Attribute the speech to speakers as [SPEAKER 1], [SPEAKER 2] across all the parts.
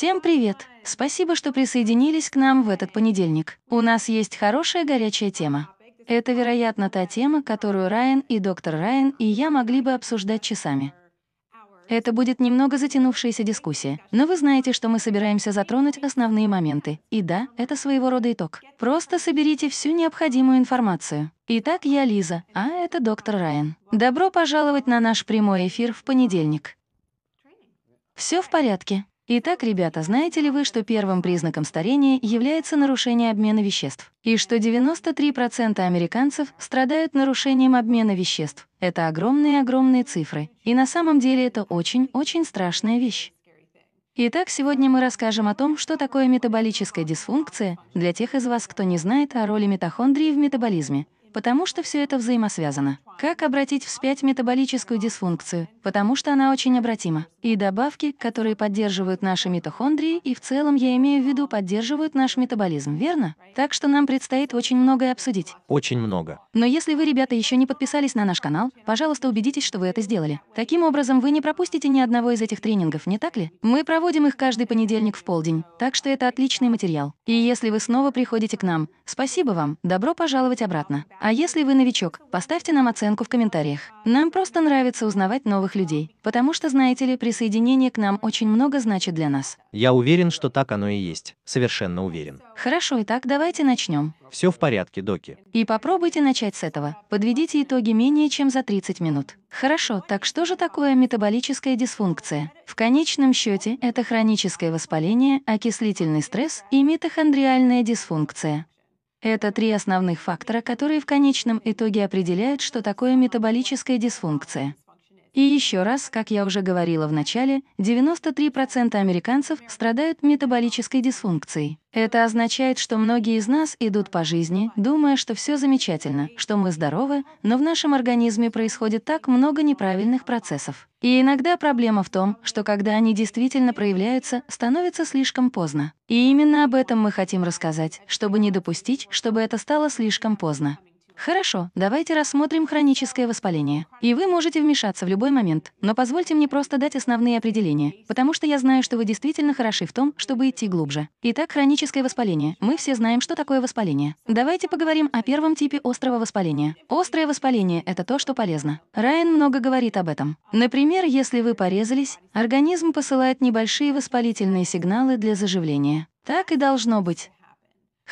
[SPEAKER 1] Всем привет! Спасибо, что присоединились к нам в этот понедельник. У нас есть хорошая горячая тема. Это, вероятно, та тема, которую Райан и доктор Райан и я могли бы обсуждать часами. Это будет немного затянувшаяся дискуссия, но вы знаете, что мы собираемся затронуть основные моменты. И да, это своего рода итог. Просто соберите всю необходимую информацию. Итак, я Лиза, а это доктор Райан. Добро пожаловать на наш прямой эфир в понедельник. Все в порядке. Итак, ребята, знаете ли вы, что первым признаком старения является нарушение обмена веществ? И что 93% американцев страдают нарушением обмена веществ. Это огромные-огромные цифры. И на самом деле это очень-очень страшная вещь. Итак, сегодня мы расскажем о том, что такое метаболическая дисфункция, для тех из вас, кто не знает о роли митохондрии в метаболизме потому что все это взаимосвязано. Как обратить вспять метаболическую дисфункцию, потому что она очень обратима. И добавки, которые поддерживают наши митохондрии, и в целом я имею в виду поддерживают наш метаболизм, верно? Так что нам предстоит очень многое обсудить.
[SPEAKER 2] Очень много.
[SPEAKER 1] Но если вы, ребята, еще не подписались на наш канал, пожалуйста, убедитесь, что вы это сделали. Таким образом, вы не пропустите ни одного из этих тренингов, не так ли? Мы проводим их каждый понедельник в полдень, так что это отличный материал. И если вы снова приходите к нам, спасибо вам, добро пожаловать обратно. А если вы новичок, поставьте нам оценку в комментариях. Нам просто нравится узнавать новых людей, потому что, знаете ли, присоединение к нам очень много значит для нас.
[SPEAKER 2] Я уверен, что так оно и есть. Совершенно уверен.
[SPEAKER 1] Хорошо, итак, давайте начнем.
[SPEAKER 2] Все в порядке, доки.
[SPEAKER 1] И попробуйте начать с этого. Подведите итоги менее чем за 30 минут. Хорошо, так что же такое метаболическая дисфункция? В конечном счете, это хроническое воспаление, окислительный стресс и митохондриальная дисфункция. Это три основных фактора, которые в конечном итоге определяют, что такое метаболическая дисфункция. И еще раз, как я уже говорила в начале, 93% американцев страдают метаболической дисфункцией. Это означает, что многие из нас идут по жизни, думая, что все замечательно, что мы здоровы, но в нашем организме происходит так много неправильных процессов. И иногда проблема в том, что когда они действительно проявляются, становится слишком поздно. И именно об этом мы хотим рассказать, чтобы не допустить, чтобы это стало слишком поздно. Хорошо, давайте рассмотрим хроническое воспаление. И вы можете вмешаться в любой момент, но позвольте мне просто дать основные определения, потому что я знаю, что вы действительно хороши в том, чтобы идти глубже. Итак, хроническое воспаление. Мы все знаем, что такое воспаление. Давайте поговорим о первом типе острого воспаления. Острое воспаление — это то, что полезно. Райан много говорит об этом. Например, если вы порезались, организм посылает небольшие воспалительные сигналы для заживления. Так и должно быть.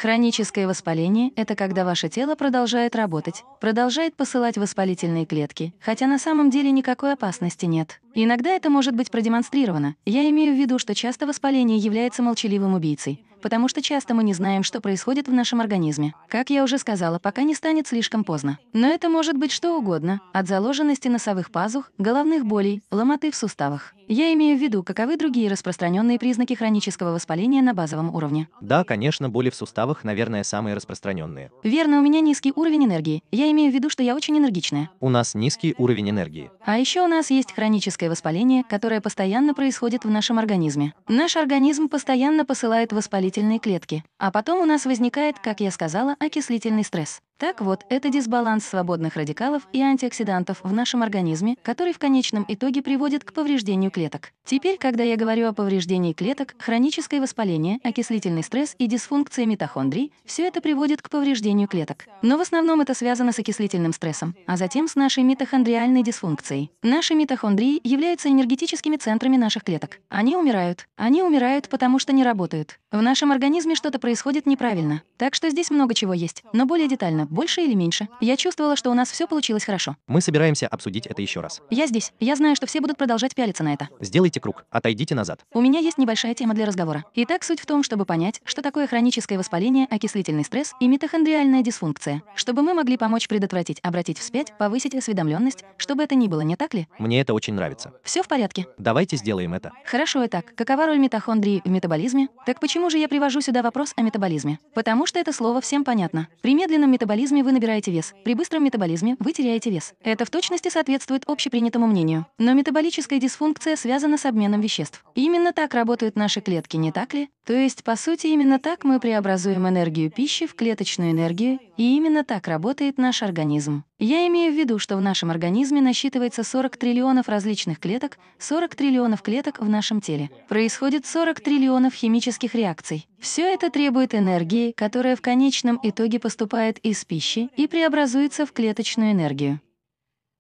[SPEAKER 1] Хроническое воспаление — это когда ваше тело продолжает работать, продолжает посылать воспалительные клетки, хотя на самом деле никакой опасности нет иногда это может быть продемонстрировано. Я имею в виду, что часто воспаление является молчаливым убийцей, потому что часто мы не знаем, что происходит в нашем организме. Как я уже сказала, пока не станет слишком поздно. Но это может быть что угодно, от заложенности носовых пазух, головных болей, ломоты в суставах. Я имею в виду, каковы другие распространенные признаки хронического воспаления на базовом уровне.
[SPEAKER 2] Да, конечно, боли в суставах, наверное, самые распространенные.
[SPEAKER 1] Верно, у меня низкий уровень энергии. Я имею в виду, что я очень энергичная.
[SPEAKER 2] У нас низкий уровень энергии.
[SPEAKER 1] А еще у нас есть хроническое реакция воспаления, которая постоянно происходит в нашем организме. Наш организм постоянно посылает воспалительные клетки, а потом у нас возникает, как я сказала, окислительный стресс. Так вот, это дисбаланс свободных радикалов и антиоксидантов в нашем организме, который в конечном итоге приводит к повреждению клеток. Теперь, когда я говорю о повреждении клеток, хроническое воспаление, окислительный стресс и дисфункция митохондрий — все это приводит к повреждению клеток. Но в основном это связано с окислительным стрессом, а затем с нашей митохондриальной дисфункцией. Наши митохондрии являются энергетическими центрами наших клеток. Они умирают. Они умирают, потому что не работают. В нашем организме что-то происходит неправильно. Так что здесь много чего есть, но более детально, больше или меньше. Я чувствовала, что у нас все получилось хорошо.
[SPEAKER 2] Мы собираемся обсудить это еще раз.
[SPEAKER 1] Я здесь. Я знаю, что все будут продолжать пялиться на это.
[SPEAKER 2] Сделайте круг. Отойдите назад.
[SPEAKER 1] У меня есть небольшая тема для разговора. Итак, суть в том, чтобы понять, что такое хроническое воспаление, окислительный стресс и митохондриальная дисфункция. Чтобы мы могли помочь предотвратить, обратить вспять, повысить осведомленность, чтобы это ни было, не так ли?
[SPEAKER 2] Мне это очень нравится нравится.
[SPEAKER 1] Все в порядке.
[SPEAKER 2] Давайте сделаем это.
[SPEAKER 1] Хорошо, итак, какова роль митохондрии в метаболизме? Так почему же я привожу сюда вопрос о метаболизме? Потому что это слово всем понятно. При медленном метаболизме вы набираете вес, при быстром метаболизме вы теряете вес. Это в точности соответствует общепринятому мнению. Но метаболическая дисфункция связана с обменом веществ. Именно так работают наши клетки, не так ли? То есть, по сути, именно так мы преобразуем энергию пищи в клеточную энергию, и именно так работает наш организм. Я имею в виду, что в нашем организме насчитывается 40 триллионов различных клеток, 40 триллионов клеток в нашем теле. Происходит 40 триллионов химических реакций. Все это требует энергии, которая в конечном итоге поступает из пищи и преобразуется в клеточную энергию.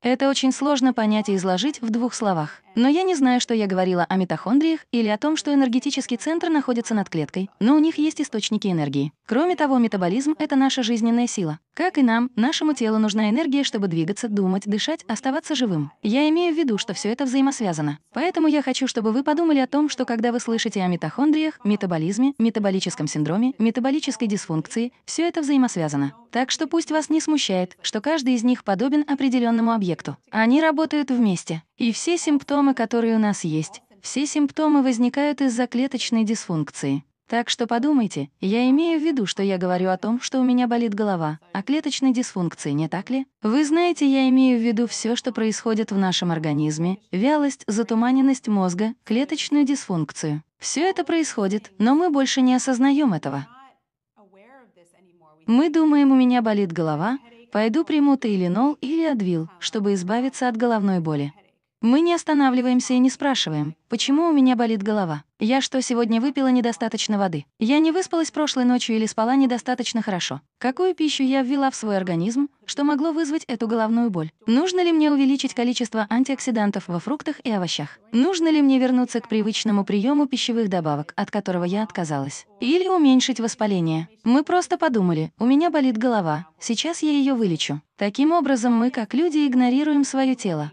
[SPEAKER 1] Это очень сложно понять и изложить в двух словах. Но я не знаю, что я говорила о митохондриях или о том, что энергетический центр находится над клеткой, но у них есть источники энергии. Кроме того, метаболизм — это наша жизненная сила. Как и нам, нашему телу нужна энергия, чтобы двигаться, думать, дышать, оставаться живым. Я имею в виду, что все это взаимосвязано. Поэтому я хочу, чтобы вы подумали о том, что когда вы слышите о митохондриях, метаболизме, метаболическом синдроме, метаболической дисфункции, все это взаимосвязано. Так что пусть вас не смущает, что каждый из них подобен определенному объекту. Они работают вместе. И все симптомы, которые у нас есть, все симптомы возникают из-за клеточной дисфункции. Так что подумайте, я имею в виду, что я говорю о том, что у меня болит голова, о а клеточной дисфункции, не так ли? Вы знаете, я имею в виду все, что происходит в нашем организме, вялость, затуманенность мозга, клеточную дисфункцию. Все это происходит, но мы больше не осознаем этого. Мы думаем, у меня болит голова, пойду приму тейлинол или адвил, чтобы избавиться от головной боли. Мы не останавливаемся и не спрашиваем, почему у меня болит голова. Я что, сегодня выпила недостаточно воды? Я не выспалась прошлой ночью или спала недостаточно хорошо? Какую пищу я ввела в свой организм, что могло вызвать эту головную боль? Нужно ли мне увеличить количество антиоксидантов во фруктах и овощах? Нужно ли мне вернуться к привычному приему пищевых добавок, от которого я отказалась? Или уменьшить воспаление? Мы просто подумали, у меня болит голова, сейчас я ее вылечу. Таким образом, мы, как люди, игнорируем свое тело,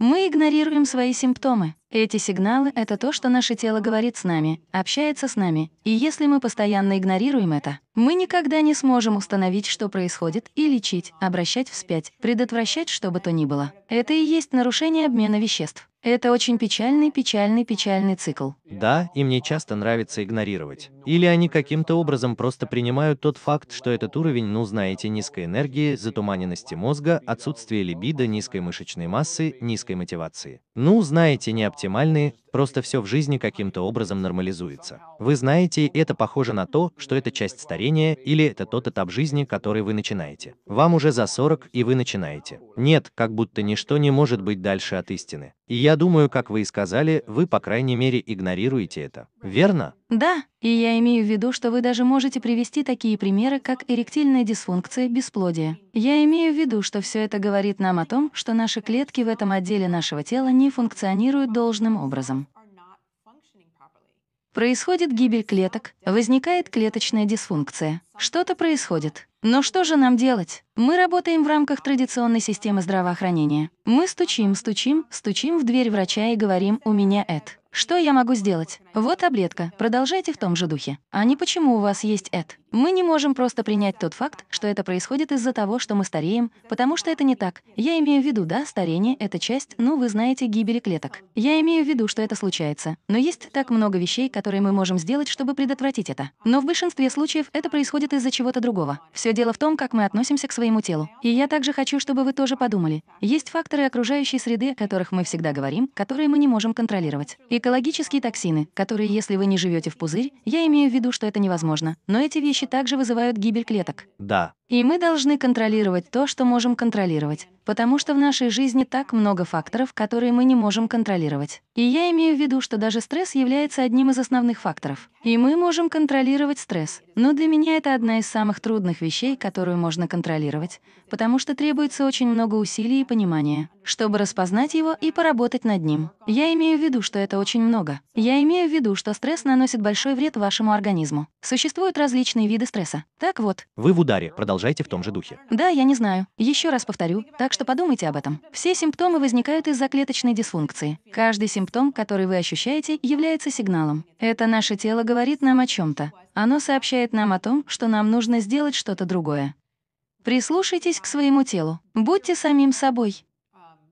[SPEAKER 1] мы игнорируем свои симптомы. Эти сигналы — это то, что наше тело говорит с нами, общается с нами. И если мы постоянно игнорируем это, мы никогда не сможем установить, что происходит, и лечить, обращать вспять, предотвращать что бы то ни было. Это и есть нарушение обмена веществ. Это очень печальный, печальный, печальный цикл.
[SPEAKER 2] Да, и мне часто нравится игнорировать. Или они каким-то образом просто принимают тот факт, что этот уровень, ну знаете, низкой энергии, затуманенности мозга, отсутствие либидо, низкой мышечной массы, низкой мотивации. Ну, знаете, не оптимальные, просто все в жизни каким-то образом нормализуется. Вы знаете, это похоже на то, что это часть старения или это тот этап жизни, который вы начинаете. Вам уже за 40 и вы начинаете. Нет, как будто ничто не может быть дальше от истины. И я думаю, как вы и сказали, вы, по крайней мере, игнорируете это. Верно?
[SPEAKER 1] Да, и я имею в виду, что вы даже можете привести такие примеры, как эректильная дисфункция, бесплодие. Я имею в виду, что все это говорит нам о том, что наши клетки в этом отделе нашего тела не функционируют должным образом. Происходит гибель клеток, возникает клеточная дисфункция. Что-то происходит. Но что же нам делать? Мы работаем в рамках традиционной системы здравоохранения. Мы стучим, стучим, стучим в дверь врача и говорим «у меня это». Что я могу сделать? Вот таблетка, продолжайте в том же духе. А не почему у вас есть это? Мы не можем просто принять тот факт, что это происходит из-за того, что мы стареем, потому что это не так. Я имею в виду, да, старение — это часть, ну, вы знаете, гибели клеток. Я имею в виду, что это случается. Но есть так много вещей, которые мы можем сделать, чтобы предотвратить это. Но в большинстве случаев это происходит из-за чего-то другого. Все дело в том, как мы относимся к своему телу. И я также хочу, чтобы вы тоже подумали. Есть факторы окружающей среды, о которых мы всегда говорим, которые мы не можем контролировать. Экологические токсины, которые, если вы не живете в пузырь, я имею в виду, что это невозможно. Но эти вещи вещи также вызывают гибель клеток. Да, и мы должны контролировать то, что можем контролировать, потому что в нашей жизни так много факторов, которые мы не можем контролировать. И я имею в виду, что даже стресс является одним из основных факторов. И мы можем контролировать стресс. Но для меня это одна из самых трудных вещей, которую можно контролировать, потому что требуется очень много усилий и понимания, чтобы распознать его и поработать над ним. Я имею в виду, что это очень много. Я имею в виду, что стресс наносит большой вред вашему организму. Существуют различные виды стресса. Так вот.
[SPEAKER 2] Вы в ударе. Продолжайте продолжайте в том же духе.
[SPEAKER 1] Да, я не знаю. Еще раз повторю, так что подумайте об этом. Все симптомы возникают из-за клеточной дисфункции. Каждый симптом, который вы ощущаете, является сигналом. Это наше тело говорит нам о чем то Оно сообщает нам о том, что нам нужно сделать что-то другое. Прислушайтесь к своему телу. Будьте самим собой.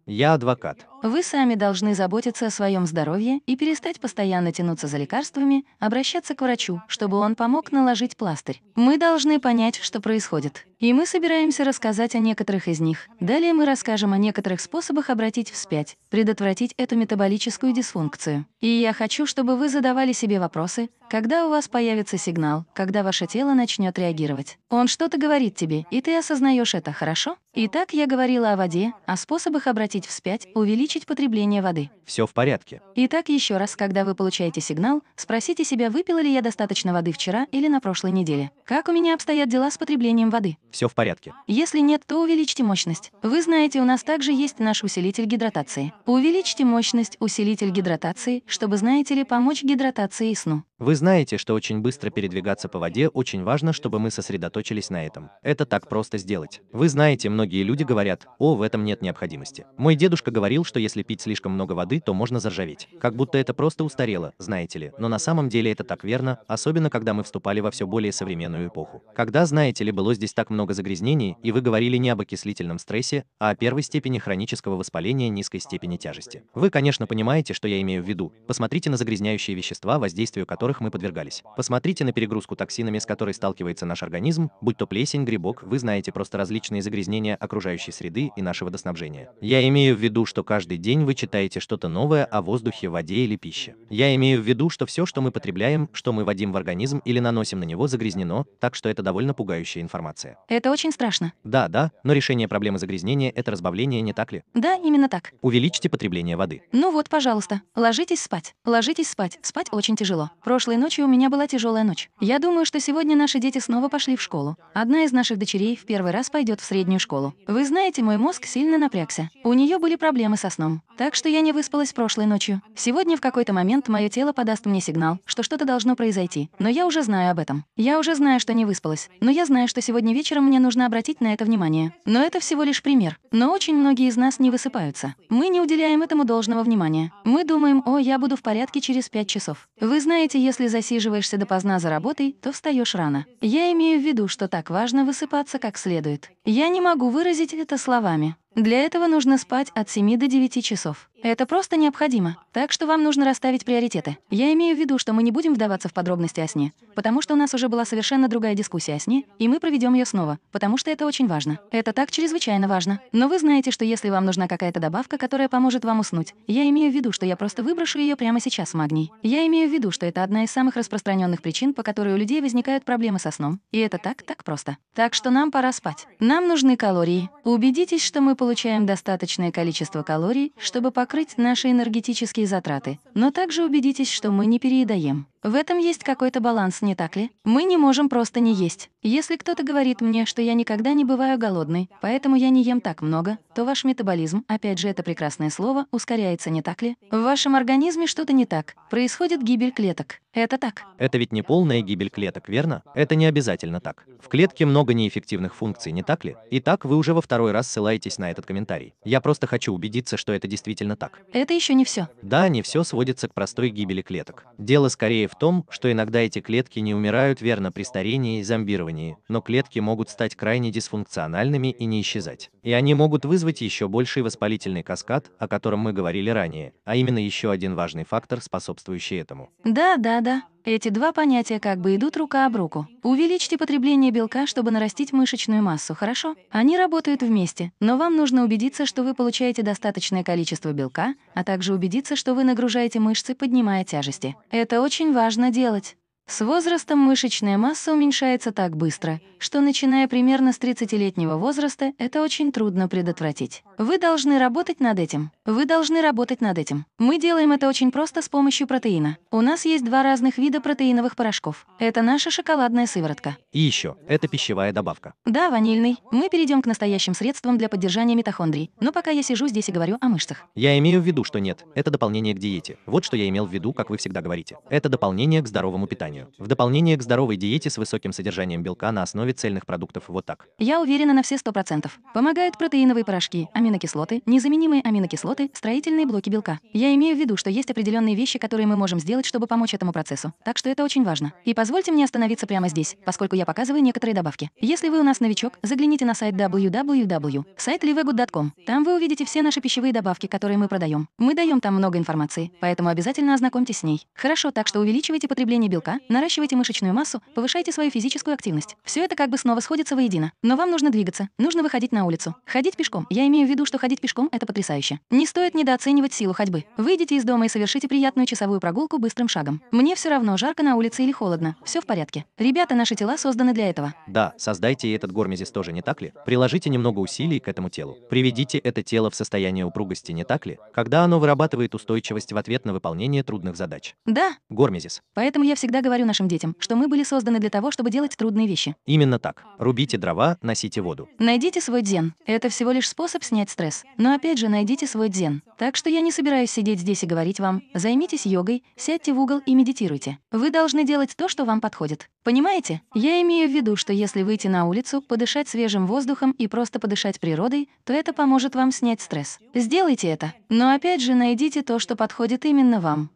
[SPEAKER 2] Я адвокат.
[SPEAKER 1] Вы сами должны заботиться о своем здоровье и перестать постоянно тянуться за лекарствами, обращаться к врачу, чтобы он помог наложить пластырь. Мы должны понять, что происходит. И мы собираемся рассказать о некоторых из них. Далее мы расскажем о некоторых способах обратить вспять, предотвратить эту метаболическую дисфункцию. И я хочу, чтобы вы задавали себе вопросы, когда у вас появится сигнал, когда ваше тело начнет реагировать. Он что-то говорит тебе, и ты осознаешь это, хорошо? Итак, я говорила о воде, о способах обратить вспять, увеличить увеличить потребление воды.
[SPEAKER 2] Все в порядке.
[SPEAKER 1] Итак, еще раз, когда вы получаете сигнал, спросите себя, выпила ли я достаточно воды вчера или на прошлой неделе. Как у меня обстоят дела с потреблением воды?
[SPEAKER 2] Все в порядке.
[SPEAKER 1] Если нет, то увеличьте мощность. Вы знаете, у нас также есть наш усилитель гидратации. Увеличьте мощность усилитель гидратации, чтобы, знаете ли, помочь гидратации и сну.
[SPEAKER 2] Вы знаете, что очень быстро передвигаться по воде очень важно, чтобы мы сосредоточились на этом. Это так просто сделать. Вы знаете, многие люди говорят, о, в этом нет необходимости. Мой дедушка говорил, что если пить слишком много воды, то можно заржаветь. Как будто это просто устарело, знаете ли. Но на самом деле это так верно, особенно когда мы вступали во все более современную эпоху. Когда, знаете ли, было здесь так много загрязнений, и вы говорили не об окислительном стрессе, а о первой степени хронического воспаления низкой степени тяжести. Вы, конечно, понимаете, что я имею в виду. Посмотрите на загрязняющие вещества, воздействию которых которых мы подвергались. Посмотрите на перегрузку токсинами, с которой сталкивается наш организм, будь то плесень, грибок, вы знаете просто различные загрязнения окружающей среды и нашего водоснабжения. Я имею в виду, что каждый день вы читаете что-то новое о воздухе, воде или пище. Я имею в виду, что все, что мы потребляем, что мы вводим в организм или наносим на него, загрязнено, так что это довольно пугающая информация.
[SPEAKER 1] Это очень страшно.
[SPEAKER 2] Да, да, но решение проблемы загрязнения – это разбавление, не так ли?
[SPEAKER 1] Да, именно так.
[SPEAKER 2] Увеличьте потребление воды.
[SPEAKER 1] Ну вот, пожалуйста, ложитесь спать. Ложитесь спать. Спать очень тяжело. Просто Прошлой ночью у меня была тяжелая ночь. Я думаю, что сегодня наши дети снова пошли в школу. Одна из наших дочерей в первый раз пойдет в среднюю школу. Вы знаете, мой мозг сильно напрягся. У нее были проблемы со сном. Так что я не выспалась прошлой ночью. Сегодня в какой-то момент мое тело подаст мне сигнал, что что-то должно произойти. Но я уже знаю об этом. Я уже знаю, что не выспалась. Но я знаю, что сегодня вечером мне нужно обратить на это внимание. Но это всего лишь пример. Но очень многие из нас не высыпаются. Мы не уделяем этому должного внимания. Мы думаем, о, я буду в порядке через пять часов. Вы знаете, если засиживаешься допоздна за работой, то встаешь рано. Я имею в виду, что так важно высыпаться как следует. Я не могу выразить это словами. Для этого нужно спать от 7 до 9 часов. Это просто необходимо. Так что вам нужно расставить приоритеты. Я имею в виду, что мы не будем вдаваться в подробности о сне, потому что у нас уже была совершенно другая дискуссия о сне, и мы проведем ее снова, потому что это очень важно. Это так чрезвычайно важно. Но вы знаете, что если вам нужна какая-то добавка, которая поможет вам уснуть, я имею в виду, что я просто выброшу ее прямо сейчас магний. Я имею в виду, что это одна из самых распространенных причин, по которой у людей возникают проблемы со сном. И это так, так просто. Так что нам пора спать. Нам нужны калории. Убедитесь, что мы получаем получаем достаточное количество калорий, чтобы покрыть наши энергетические затраты, но также убедитесь, что мы не переедаем. В этом есть какой-то баланс, не так ли? Мы не можем просто не есть. Если кто-то говорит мне, что я никогда не бываю голодной, поэтому я не ем так много, то ваш метаболизм, опять же это прекрасное слово, ускоряется, не так ли? В вашем организме что-то не так. Происходит гибель клеток. Это
[SPEAKER 2] так. Это ведь не полная гибель клеток, верно? Это не обязательно так. В клетке много неэффективных функций, не так ли? Итак, вы уже во второй раз ссылаетесь на этот комментарий. Я просто хочу убедиться, что это действительно так.
[SPEAKER 1] Это еще не все.
[SPEAKER 2] Да, не все сводится к простой гибели клеток. Дело скорее в том, что иногда эти клетки не умирают верно при старении и зомбировании, но клетки могут стать крайне дисфункциональными и не исчезать и они могут вызвать еще больший воспалительный каскад, о котором мы говорили ранее, а именно еще один важный фактор, способствующий этому.
[SPEAKER 1] Да, да, да. Эти два понятия как бы идут рука об руку. Увеличьте потребление белка, чтобы нарастить мышечную массу, хорошо? Они работают вместе, но вам нужно убедиться, что вы получаете достаточное количество белка, а также убедиться, что вы нагружаете мышцы, поднимая тяжести. Это очень важно делать. С возрастом мышечная масса уменьшается так быстро, что начиная примерно с 30-летнего возраста это очень трудно предотвратить. Вы должны работать над этим. Вы должны работать над этим. Мы делаем это очень просто с помощью протеина. У нас есть два разных вида протеиновых порошков. Это наша шоколадная сыворотка.
[SPEAKER 2] И еще, это пищевая добавка.
[SPEAKER 1] Да, ванильный. Мы перейдем к настоящим средствам для поддержания митохондрий. Но пока я сижу здесь и говорю о мышцах.
[SPEAKER 2] Я имею в виду, что нет, это дополнение к диете. Вот что я имел в виду, как вы всегда говорите. Это дополнение к здоровому питанию питанию. В дополнение к здоровой диете с высоким содержанием белка на основе цельных продуктов вот так.
[SPEAKER 1] Я уверена на все сто процентов. Помогают протеиновые порошки, аминокислоты, незаменимые аминокислоты, строительные блоки белка. Я имею в виду, что есть определенные вещи, которые мы можем сделать, чтобы помочь этому процессу. Так что это очень важно. И позвольте мне остановиться прямо здесь, поскольку я показываю некоторые добавки. Если вы у нас новичок, загляните на сайт www. www.site.livegood.com. Там вы увидите все наши пищевые добавки, которые мы продаем. Мы даем там много информации, поэтому обязательно ознакомьтесь с ней. Хорошо, так что увеличивайте потребление белка, Наращивайте мышечную массу, повышайте свою физическую активность. Все это как бы снова сходится воедино. Но вам нужно двигаться, нужно выходить на улицу. Ходить пешком. Я имею в виду, что ходить пешком — это потрясающе. Не стоит недооценивать силу ходьбы. Выйдите из дома и совершите приятную часовую прогулку быстрым шагом. Мне все равно, жарко на улице или холодно. Все в порядке. Ребята, наши тела созданы для этого.
[SPEAKER 2] Да, создайте и этот гормезис тоже, не так ли? Приложите немного усилий к этому телу. Приведите это тело в состояние упругости, не так ли? Когда оно вырабатывает устойчивость в ответ на выполнение трудных задач. Да. Гормезис.
[SPEAKER 1] Поэтому я всегда говорю, говорю нашим детям, что мы были созданы для того, чтобы делать трудные вещи.
[SPEAKER 2] Именно так. Рубите дрова, носите воду.
[SPEAKER 1] Найдите свой дзен. Это всего лишь способ снять стресс. Но опять же, найдите свой дзен. Так что я не собираюсь сидеть здесь и говорить вам, займитесь йогой, сядьте в угол и медитируйте. Вы должны делать то, что вам подходит. Понимаете? Я имею в виду, что если выйти на улицу, подышать свежим воздухом и просто подышать природой, то это поможет вам снять стресс. Сделайте это. Но опять же, найдите то, что подходит именно вам.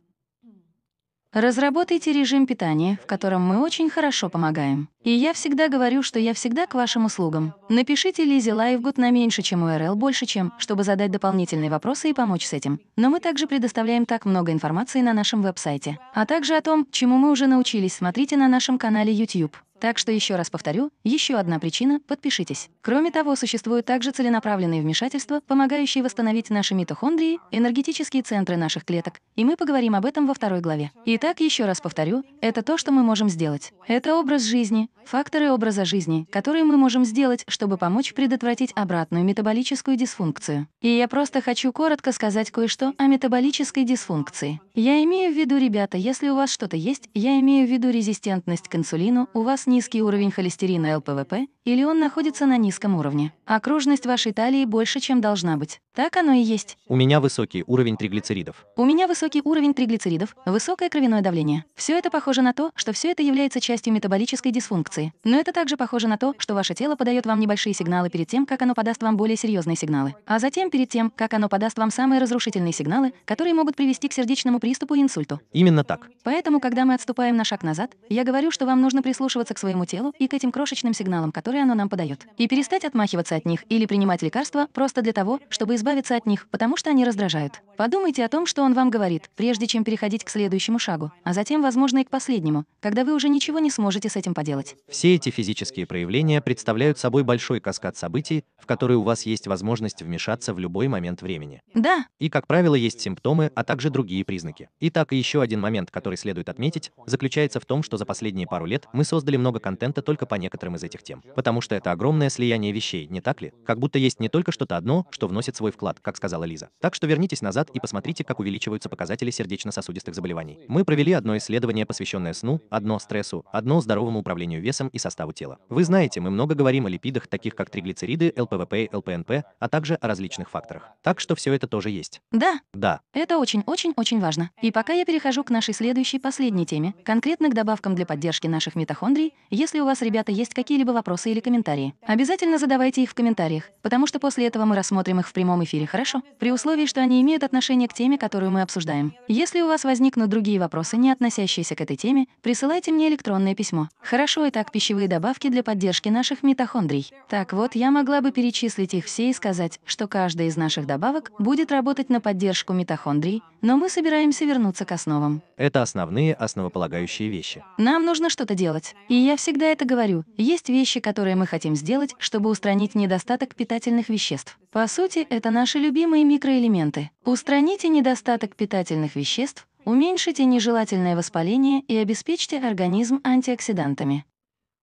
[SPEAKER 1] Разработайте режим питания, в котором мы очень хорошо помогаем. И я всегда говорю, что я всегда к вашим услугам. Напишите Лизе Лайфгуд на меньше, чем URL больше, чем, чтобы задать дополнительные вопросы и помочь с этим. Но мы также предоставляем так много информации на нашем веб-сайте. А также о том, чему мы уже научились, смотрите на нашем канале YouTube. Так что еще раз повторю, еще одна причина — подпишитесь. Кроме того, существуют также целенаправленные вмешательства, помогающие восстановить наши митохондрии, энергетические центры наших клеток, и мы поговорим об этом во второй главе. Итак, еще раз повторю, это то, что мы можем сделать. Это образ жизни, факторы образа жизни, которые мы можем сделать, чтобы помочь предотвратить обратную метаболическую дисфункцию. И я просто хочу коротко сказать кое-что о метаболической дисфункции. Я имею в виду, ребята, если у вас что-то есть, я имею в виду резистентность к инсулину, у вас низкий уровень холестерина ЛПВП или он находится на низком уровне. Окружность вашей талии больше, чем должна быть. Так оно и есть.
[SPEAKER 2] У меня высокий уровень триглицеридов.
[SPEAKER 1] У меня высокий уровень триглицеридов, высокое кровяное давление. Все это похоже на то, что все это является частью метаболической дисфункции. Но это также похоже на то, что ваше тело подает вам небольшие сигналы перед тем, как оно подаст вам более серьезные сигналы. А затем перед тем, как оно подаст вам самые разрушительные сигналы, которые могут привести к сердечному приступу и инсульту. Именно так. Поэтому, когда мы отступаем на шаг назад, я говорю, что вам нужно прислушиваться к своему телу и к этим крошечным сигналам, которые оно нам подает. И перестать отмахиваться от них или принимать лекарства просто для того, чтобы избавиться от них, потому что они раздражают. Подумайте о том, что он вам говорит, прежде чем переходить к следующему шагу, а затем, возможно, и к последнему, когда вы уже ничего не сможете с этим поделать.
[SPEAKER 2] Все эти физические проявления представляют собой большой каскад событий, в которые у вас есть возможность вмешаться в любой момент времени. Да. И, как правило, есть симптомы, а также другие признаки. Итак, еще один момент, который следует отметить, заключается в том, что за последние пару лет мы создали много много контента только по некоторым из этих тем. Потому что это огромное слияние вещей, не так ли? Как будто есть не только что-то одно, что вносит свой вклад, как сказала Лиза. Так что вернитесь назад и посмотрите, как увеличиваются показатели сердечно-сосудистых заболеваний. Мы провели одно исследование, посвященное сну, одно стрессу, одно здоровому управлению весом и составу тела. Вы знаете, мы много говорим о липидах, таких как триглицериды, ЛПВП, ЛПНП, а также о различных факторах. Так что все это тоже есть. Да. Да.
[SPEAKER 1] Это очень-очень-очень важно. И пока я перехожу к нашей следующей, последней теме, конкретно к добавкам для поддержки наших митохондрий, если у вас, ребята, есть какие-либо вопросы или комментарии, обязательно задавайте их в комментариях, потому что после этого мы рассмотрим их в прямом эфире, хорошо? При условии, что они имеют отношение к теме, которую мы обсуждаем. Если у вас возникнут другие вопросы, не относящиеся к этой теме, присылайте мне электронное письмо. Хорошо, итак, пищевые добавки для поддержки наших митохондрий. Так вот, я могла бы перечислить их все и сказать, что каждая из наших добавок будет работать на поддержку митохондрий, но мы собираемся вернуться к основам.
[SPEAKER 2] Это основные основополагающие вещи.
[SPEAKER 1] Нам нужно что-то делать. И я я всегда это говорю. Есть вещи, которые мы хотим сделать, чтобы устранить недостаток питательных веществ. По сути, это наши любимые микроэлементы. Устраните недостаток питательных веществ, уменьшите нежелательное воспаление и обеспечьте организм антиоксидантами.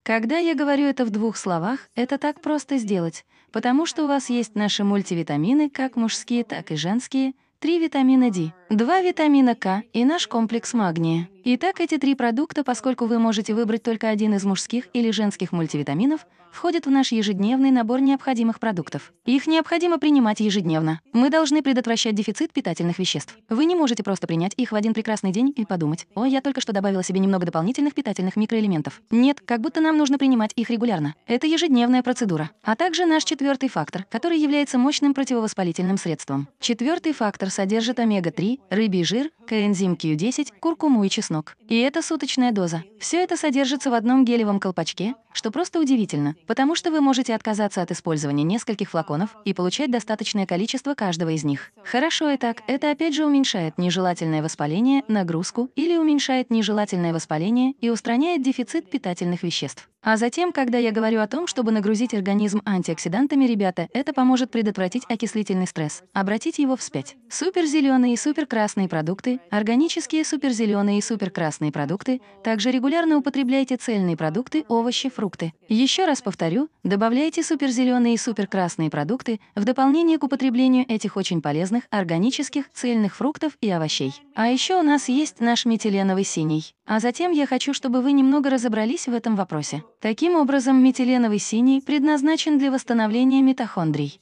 [SPEAKER 1] Когда я говорю это в двух словах, это так просто сделать, потому что у вас есть наши мультивитамины, как мужские, так и женские, три витамина D, два витамина К и наш комплекс магния. Итак, эти три продукта, поскольку вы можете выбрать только один из мужских или женских мультивитаминов, входят в наш ежедневный набор необходимых продуктов. Их необходимо принимать ежедневно. Мы должны предотвращать дефицит питательных веществ. Вы не можете просто принять их в один прекрасный день и подумать, о, я только что добавила себе немного дополнительных питательных микроэлементов». Нет, как будто нам нужно принимать их регулярно. Это ежедневная процедура. А также наш четвертый фактор, который является мощным противовоспалительным средством. Четвертый фактор содержит омега-3, рыбий жир, коэнзим Q10, куркуму и чеснок с ног. И это суточная доза. Все это содержится в одном гелевом колпачке, что просто удивительно, потому что вы можете отказаться от использования нескольких флаконов и получать достаточное количество каждого из них. Хорошо и так, это опять же уменьшает нежелательное воспаление, нагрузку или уменьшает нежелательное воспаление и устраняет дефицит питательных веществ. А затем, когда я говорю о том, чтобы нагрузить организм антиоксидантами, ребята, это поможет предотвратить окислительный стресс, обратить его вспять. Суперзеленые и суперкрасные продукты, органические суперзеленые и суперкрасные продукты, также регулярно употребляйте цельные продукты, овощи, фрукты. Еще раз повторю, добавляйте суперзеленые и суперкрасные продукты в дополнение к употреблению этих очень полезных органических цельных фруктов и овощей. А еще у нас есть наш метиленовый синий. А затем я хочу, чтобы вы немного разобрались в этом вопросе. Таким образом, метиленовый синий предназначен для восстановления митохондрий.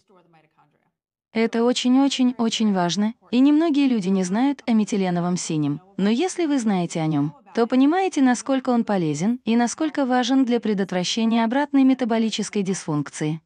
[SPEAKER 1] Это очень-очень-очень важно, и немногие люди не знают о метиленовом синем. Но если вы знаете о нем, то понимаете, насколько он полезен и насколько важен для предотвращения обратной метаболической дисфункции.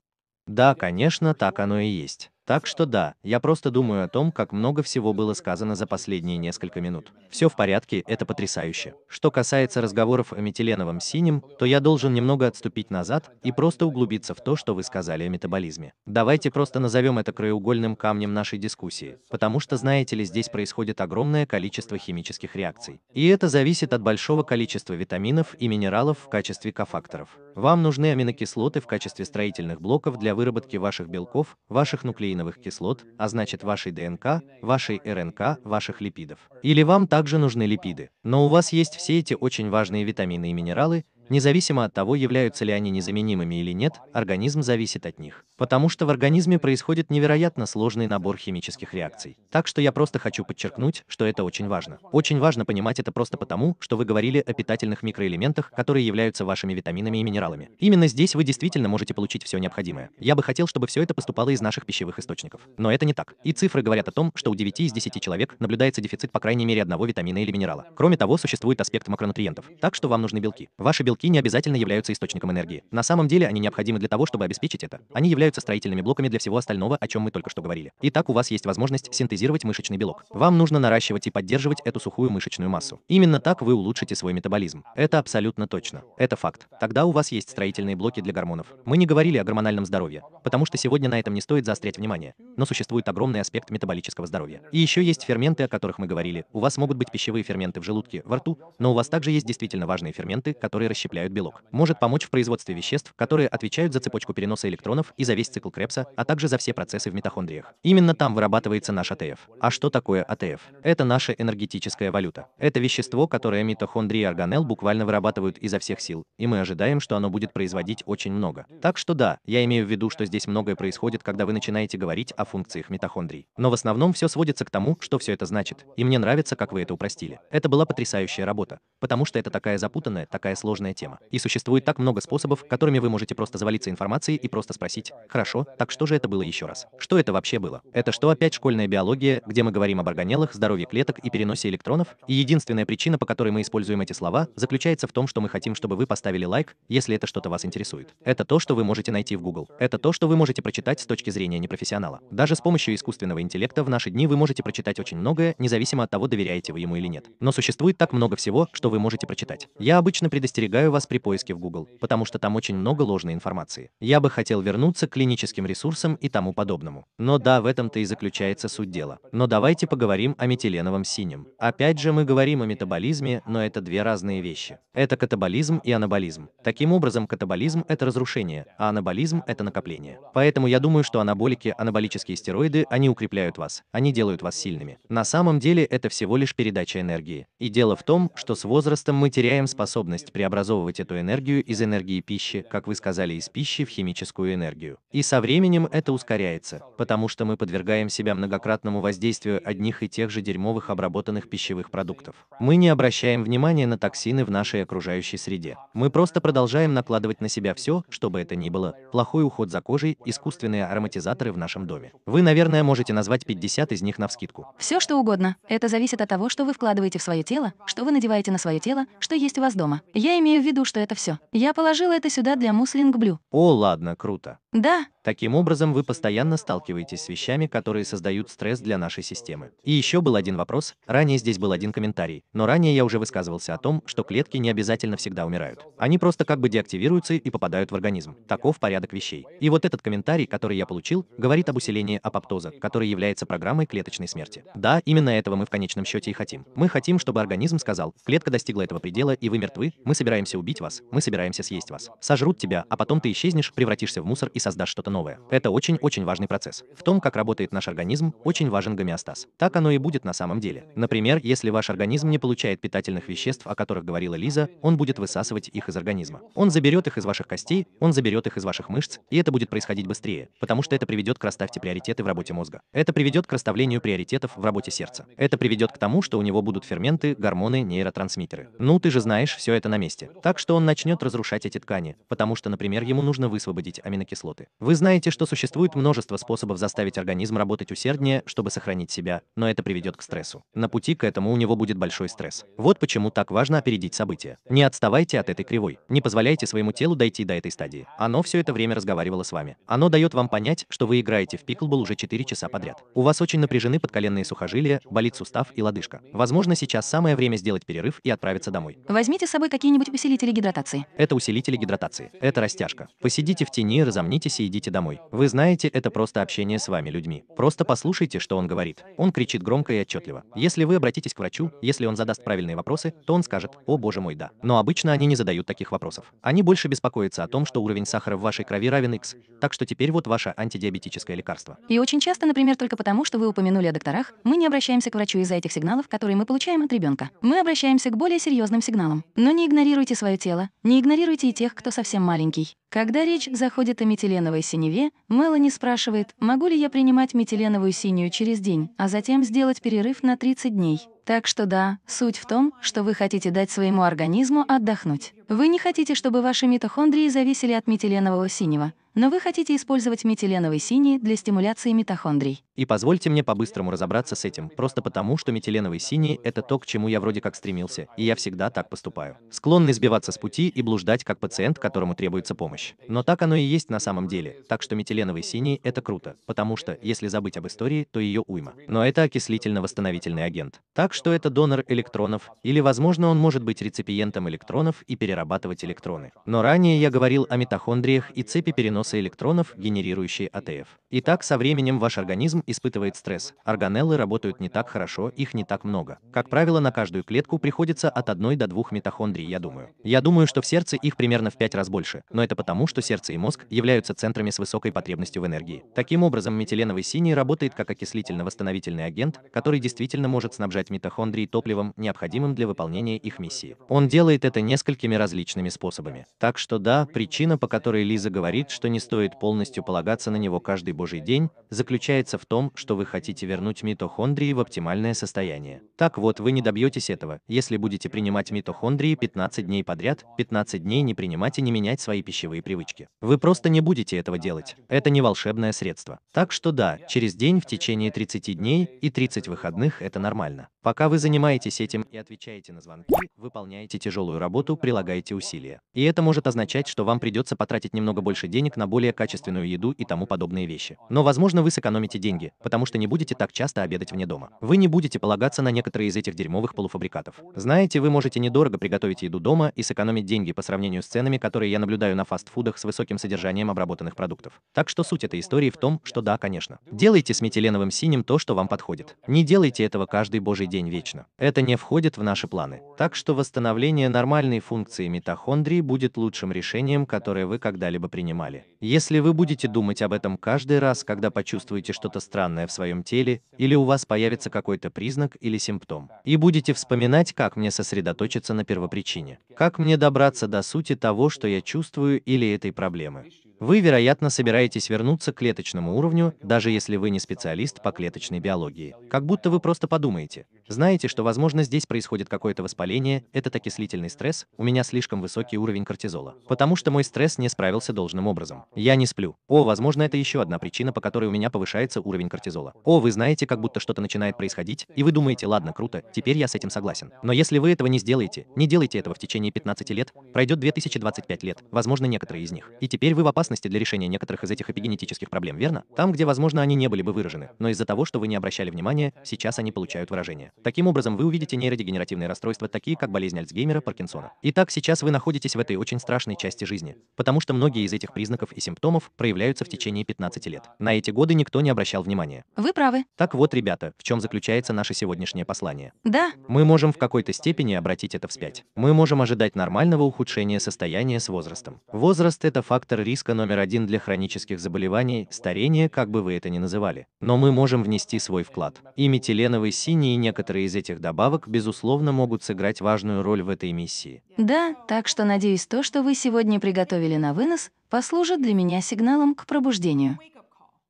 [SPEAKER 2] Да, конечно, так оно и есть. Так что да, я просто думаю о том, как много всего было сказано за последние несколько минут. Все в порядке, это потрясающе. Что касается разговоров о метиленовом синем, то я должен немного отступить назад и просто углубиться в то, что вы сказали о метаболизме. Давайте просто назовем это краеугольным камнем нашей дискуссии, потому что, знаете ли, здесь происходит огромное количество химических реакций. И это зависит от большого количества витаминов и минералов в качестве кофакторов. Вам нужны аминокислоты в качестве строительных блоков для выработки ваших белков, ваших нуклеинов аминных кислот, а значит вашей ДНК, вашей РНК, ваших липидов. Или вам также нужны липиды, но у вас есть все эти очень важные витамины и минералы, Независимо от того, являются ли они незаменимыми или нет, организм зависит от них. Потому что в организме происходит невероятно сложный набор химических реакций. Так что я просто хочу подчеркнуть, что это очень важно. Очень важно понимать это просто потому, что вы говорили о питательных микроэлементах, которые являются вашими витаминами и минералами. Именно здесь вы действительно можете получить все необходимое. Я бы хотел, чтобы все это поступало из наших пищевых источников. Но это не так. И цифры говорят о том, что у 9 из 10 человек наблюдается дефицит по крайней мере одного витамина или минерала. Кроме того, существует аспект макронутриентов. Так что вам нужны белки. Ваши белки белки не обязательно являются источником энергии. На самом деле они необходимы для того, чтобы обеспечить это. Они являются строительными блоками для всего остального, о чем мы только что говорили. Итак, у вас есть возможность синтезировать мышечный белок. Вам нужно наращивать и поддерживать эту сухую мышечную массу. Именно так вы улучшите свой метаболизм. Это абсолютно точно. Это факт. Тогда у вас есть строительные блоки для гормонов. Мы не говорили о гормональном здоровье, потому что сегодня на этом не стоит заострять внимание. Но существует огромный аспект метаболического здоровья. И еще есть ферменты, о которых мы говорили. У вас могут быть пищевые ферменты в желудке, во рту, но у вас также есть действительно важные ферменты, которые расщепляют расщепляют белок. Может помочь в производстве веществ, которые отвечают за цепочку переноса электронов и за весь цикл Крепса, а также за все процессы в митохондриях. Именно там вырабатывается наш АТФ. А что такое АТФ? Это наша энергетическая валюта. Это вещество, которое митохондрии органелл буквально вырабатывают изо всех сил, и мы ожидаем, что оно будет производить очень много. Так что да, я имею в виду, что здесь многое происходит, когда вы начинаете говорить о функциях митохондрий. Но в основном все сводится к тому, что все это значит, и мне нравится, как вы это упростили. Это была потрясающая работа, потому что это такая запутанная, такая сложная тема тема. И существует так много способов, которыми вы можете просто завалиться информацией и просто спросить, хорошо, так что же это было еще раз? Что это вообще было? Это что опять школьная биология, где мы говорим об органеллах, здоровье клеток и переносе электронов? И единственная причина, по которой мы используем эти слова, заключается в том, что мы хотим, чтобы вы поставили лайк, если это что-то вас интересует. Это то, что вы можете найти в Google. Это то, что вы можете прочитать с точки зрения непрофессионала. Даже с помощью искусственного интеллекта в наши дни вы можете прочитать очень многое, независимо от того, доверяете вы ему или нет. Но существует так много всего, что вы можете прочитать. Я обычно предостерегаю предлагаю вас при поиске в Google, потому что там очень много ложной информации. Я бы хотел вернуться к клиническим ресурсам и тому подобному. Но да, в этом-то и заключается суть дела. Но давайте поговорим о метиленовом синем. Опять же, мы говорим о метаболизме, но это две разные вещи. Это катаболизм и анаболизм. Таким образом, катаболизм – это разрушение, а анаболизм – это накопление. Поэтому я думаю, что анаболики, анаболические стероиды, они укрепляют вас, они делают вас сильными. На самом деле это всего лишь передача энергии. И дело в том, что с возрастом мы теряем способность преобразовывать преобразовывать эту энергию из энергии пищи, как вы сказали, из пищи в химическую энергию. И со временем это ускоряется, потому что мы подвергаем себя многократному воздействию одних и тех же дерьмовых обработанных пищевых продуктов. Мы не обращаем внимания на токсины в нашей окружающей среде. Мы просто продолжаем накладывать на себя все, что бы это ни было, плохой уход за кожей, искусственные ароматизаторы в нашем доме. Вы, наверное, можете назвать 50 из них на навскидку.
[SPEAKER 1] Все что угодно. Это зависит от того, что вы вкладываете в свое тело, что вы надеваете на свое тело, что есть у вас дома. Я имею в виду, что это все. Я положила это сюда для Муслинг Блю.
[SPEAKER 2] О, ладно, круто. Да. Таким образом, вы постоянно сталкиваетесь с вещами, которые создают стресс для нашей системы. И еще был один вопрос. Ранее здесь был один комментарий, но ранее я уже высказывался о том, что клетки не обязательно всегда умирают. Они просто как бы деактивируются и попадают в организм. Таков порядок вещей. И вот этот комментарий, который я получил, говорит об усилении апоптоза, который является программой клеточной смерти. Да, именно этого мы в конечном счете и хотим. Мы хотим, чтобы организм сказал, клетка достигла этого предела и вы мертвы, мы собираемся собираемся убить вас, мы собираемся съесть вас. Сожрут тебя, а потом ты исчезнешь, превратишься в мусор и создашь что-то новое. Это очень-очень важный процесс. В том, как работает наш организм, очень важен гомеостаз. Так оно и будет на самом деле. Например, если ваш организм не получает питательных веществ, о которых говорила Лиза, он будет высасывать их из организма. Он заберет их из ваших костей, он заберет их из ваших мышц, и это будет происходить быстрее, потому что это приведет к расставке приоритеты в работе мозга. Это приведет к расставлению приоритетов в работе сердца. Это приведет к тому, что у него будут ферменты, гормоны, нейротрансмиттеры. Ну, ты же знаешь, все это на месте. Так что он начнет разрушать эти ткани, потому что, например, ему нужно высвободить аминокислоты. Вы знаете, что существует множество способов заставить организм работать усерднее, чтобы сохранить себя, но это приведет к стрессу. На пути к этому у него будет большой стресс. Вот почему так важно опередить события. Не отставайте от этой кривой. Не позволяйте своему телу дойти до этой стадии. Оно все это время разговаривало с вами. Оно дает вам понять, что вы играете в пиклбол уже 4 часа подряд. У вас очень напряжены подколенные сухожилия, болит сустав и лодыжка. Возможно, сейчас самое время сделать перерыв и отправиться домой.
[SPEAKER 1] Возьмите с собой какие-нибудь веселые Усилители гидратации.
[SPEAKER 2] Это усилители гидратации. Это растяжка. Посидите в тени, разомнитесь и идите домой. Вы знаете, это просто общение с вами людьми. Просто послушайте, что он говорит. Он кричит громко и отчетливо. Если вы обратитесь к врачу, если он задаст правильные вопросы, то он скажет «О боже мой, да». Но обычно они не задают таких вопросов. Они больше беспокоятся о том, что уровень сахара в вашей крови равен X, так что теперь вот ваше антидиабетическое лекарство.
[SPEAKER 1] И очень часто, например, только потому, что вы упомянули о докторах, мы не обращаемся к врачу из-за этих сигналов, которые мы получаем от ребенка. Мы обращаемся к более серьезным сигналам. Но не игнорируйте свое тело, не игнорируйте и тех, кто совсем маленький. Когда речь заходит о метиленовой синеве, Мелани спрашивает, могу ли я принимать метиленовую синюю через день, а затем сделать перерыв на 30 дней. Так что да, суть в том, что вы хотите дать своему организму отдохнуть. Вы не хотите, чтобы ваши митохондрии зависели от метиленового синего, но вы хотите использовать метиленовый синий для стимуляции митохондрий.
[SPEAKER 2] И позвольте мне по-быстрому разобраться с этим, просто потому, что метиленовый синий — это то, к чему я вроде как стремился, и я всегда так поступаю. Склонный сбиваться с пути и блуждать как пациент, которому требуется помощь. Но так оно и есть на самом деле, так что метиленовый синий — это круто, потому что, если забыть об истории, то ее уйма. Но это окислительно-восстановительный агент. Так что что это донор электронов, или, возможно, он может быть реципиентом электронов и перерабатывать электроны. Но ранее я говорил о митохондриях и цепи переноса электронов, генерирующей АТФ. Итак, со временем ваш организм испытывает стресс, органеллы работают не так хорошо, их не так много. Как правило, на каждую клетку приходится от одной до двух митохондрий, я думаю. Я думаю, что в сердце их примерно в пять раз больше, но это потому, что сердце и мозг являются центрами с высокой потребностью в энергии. Таким образом, метиленовый синий работает как окислительно-восстановительный агент, который действительно может снабжать митохондрии митохондрий топливом, необходимым для выполнения их миссии. Он делает это несколькими различными способами. Так что да, причина, по которой Лиза говорит, что не стоит полностью полагаться на него каждый божий день, заключается в том, что вы хотите вернуть митохондрии в оптимальное состояние. Так вот, вы не добьетесь этого, если будете принимать митохондрии 15 дней подряд, 15 дней не принимать и не менять свои пищевые привычки. Вы просто не будете этого делать. Это не волшебное средство. Так что да, через день в течение 30 дней и 30 выходных это нормально. Пока вы занимаетесь этим и отвечаете на звонки, выполняете тяжелую работу, прилагаете усилия. И это может означать, что вам придется потратить немного больше денег на более качественную еду и тому подобные вещи. Но, возможно, вы сэкономите деньги, потому что не будете так часто обедать вне дома. Вы не будете полагаться на некоторые из этих дерьмовых полуфабрикатов. Знаете, вы можете недорого приготовить еду дома и сэкономить деньги по сравнению с ценами, которые я наблюдаю на фастфудах с высоким содержанием обработанных продуктов. Так что суть этой истории в том, что да, конечно. Делайте с метиленовым синим то, что вам подходит. Не делайте этого каждый божий день вечно. Это не входит в наши планы. Так что восстановление нормальной функции митохондрии будет лучшим решением, которое вы когда-либо принимали. Если вы будете думать об этом каждый раз, когда почувствуете что-то странное в своем теле, или у вас появится какой-то признак или симптом, и будете вспоминать, как мне сосредоточиться на первопричине, как мне добраться до сути того, что я чувствую или этой проблемы, вы, вероятно, собираетесь вернуться к клеточному уровню, даже если вы не специалист по клеточной биологии. Как будто вы просто подумаете. Знаете, что, возможно, здесь происходит какое-то воспаление, этот окислительный стресс, у меня слишком высокий уровень кортизола, потому что мой стресс не справился должным образом. Я не сплю. О, возможно, это еще одна причина, по которой у меня повышается уровень кортизола. О, вы знаете, как будто что-то начинает происходить, и вы думаете, ладно, круто, теперь я с этим согласен. Но если вы этого не сделаете, не делайте этого в течение 15 лет, пройдет 2025 лет, возможно, некоторые из них. И теперь вы в опасности частности для решения некоторых из этих эпигенетических проблем, верно? Там, где, возможно, они не были бы выражены, но из-за того, что вы не обращали внимания, сейчас они получают выражение. Таким образом, вы увидите нейродегенеративные расстройства, такие как болезнь Альцгеймера, Паркинсона. Итак, сейчас вы находитесь в этой очень страшной части жизни, потому что многие из этих признаков и симптомов проявляются в течение 15 лет. На эти годы никто не обращал внимания. Вы правы. Так вот, ребята, в чем заключается наше сегодняшнее послание. Да. Мы можем в какой-то степени обратить это вспять. Мы можем ожидать нормального ухудшения состояния с возрастом. Возраст – это фактор риска номер один для хронических заболеваний, старения, как бы вы это ни называли. Но мы можем внести свой вклад. И метиленовый синий и некоторые из этих добавок, безусловно, могут сыграть важную роль в этой миссии.
[SPEAKER 1] Да, так что, надеюсь, то, что вы сегодня приготовили на вынос, послужит для меня сигналом к пробуждению.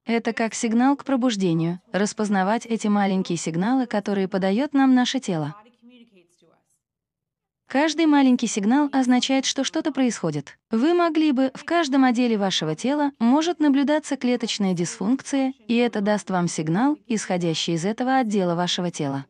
[SPEAKER 1] Это как сигнал к пробуждению, распознавать эти маленькие сигналы, которые подает нам наше тело. Каждый маленький сигнал означает, что что-то происходит. Вы могли бы, в каждом отделе вашего тела может наблюдаться клеточная дисфункция, и это даст вам сигнал, исходящий из этого отдела вашего тела.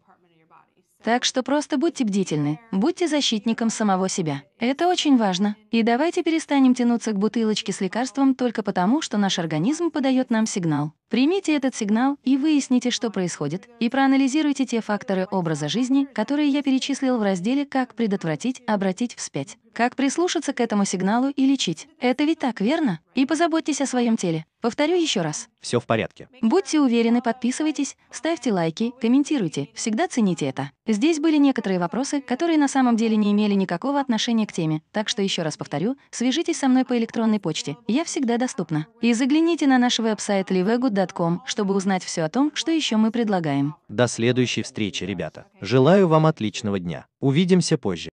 [SPEAKER 1] Так что просто будьте бдительны, будьте защитником самого себя. Это очень важно. И давайте перестанем тянуться к бутылочке с лекарством только потому, что наш организм подает нам сигнал. Примите этот сигнал и выясните, что происходит, и проанализируйте те факторы образа жизни, которые я перечислил в разделе «Как предотвратить, обратить вспять». Как прислушаться к этому сигналу и лечить? Это ведь так, верно? И позаботьтесь о своем теле. Повторю еще раз.
[SPEAKER 2] Все в порядке.
[SPEAKER 1] Будьте уверены, подписывайтесь, ставьте лайки, комментируйте. Всегда цените это. Здесь были некоторые вопросы, которые на самом деле не имели никакого отношения к теме. Так что еще раз повторю, свяжитесь со мной по электронной почте. Я всегда доступна. И загляните на наш веб-сайт livegu.com, чтобы узнать все о том, что еще мы предлагаем.
[SPEAKER 2] До следующей встречи, ребята. Желаю вам отличного дня. Увидимся позже.